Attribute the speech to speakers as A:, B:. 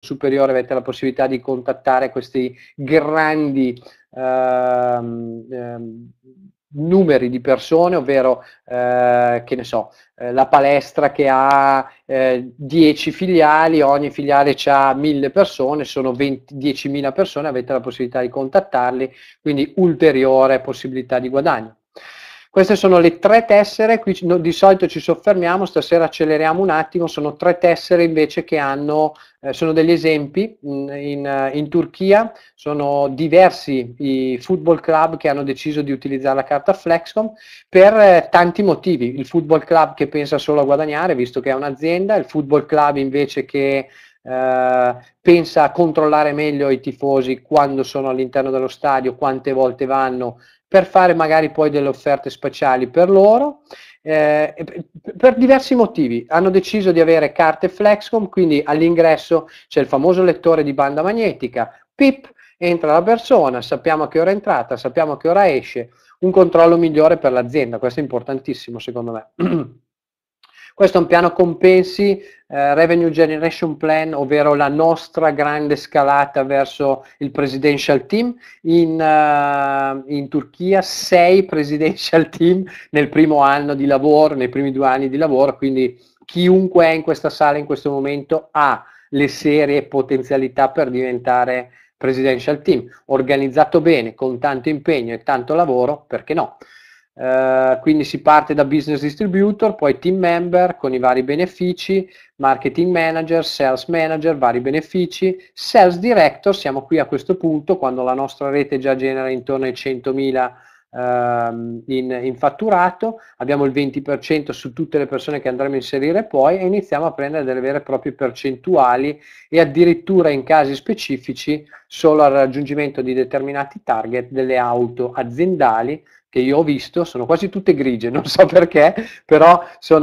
A: superiore avete la possibilità di contattare questi grandi ehm, ehm, numeri di persone, ovvero eh, che ne so, eh, la palestra che ha 10 eh, filiali, ogni filiale ha 1000 persone, sono 20, 10.000 persone, avete la possibilità di contattarli, quindi ulteriore possibilità di guadagno. Queste sono le tre tessere, qui no, di solito ci soffermiamo, stasera acceleriamo un attimo, sono tre tessere invece che hanno, eh, sono degli esempi, in, in, eh, in Turchia sono diversi i football club che hanno deciso di utilizzare la carta Flexcom per eh, tanti motivi, il football club che pensa solo a guadagnare, visto che è un'azienda, il football club invece che eh, pensa a controllare meglio i tifosi quando sono all'interno dello stadio, quante volte vanno, per fare magari poi delle offerte speciali per loro. Eh, per diversi motivi hanno deciso di avere carte Flexcom, quindi all'ingresso c'è il famoso lettore di banda magnetica, pip, entra la persona, sappiamo a che ora è entrata, sappiamo a che ora esce, un controllo migliore per l'azienda, questo è importantissimo secondo me. Questo è un piano compensi, eh, Revenue Generation Plan, ovvero la nostra grande scalata verso il presidential team. In, uh, in Turchia sei presidential team nel primo anno di lavoro, nei primi due anni di lavoro, quindi chiunque è in questa sala in questo momento ha le serie potenzialità per diventare presidential team, organizzato bene, con tanto impegno e tanto lavoro, perché no? Eh, quindi si parte da business distributor, poi team member con i vari benefici, marketing manager, sales manager, vari benefici, sales director, siamo qui a questo punto quando la nostra rete già genera intorno ai 100.000 Ehm, in, in, fatturato, abbiamo il 20% su tutte le persone che andremo a inserire poi e iniziamo a prendere delle vere e proprie percentuali e addirittura in casi specifici solo al raggiungimento di determinati target delle auto aziendali che io ho visto, sono quasi tutte grigie, non so perché, però sono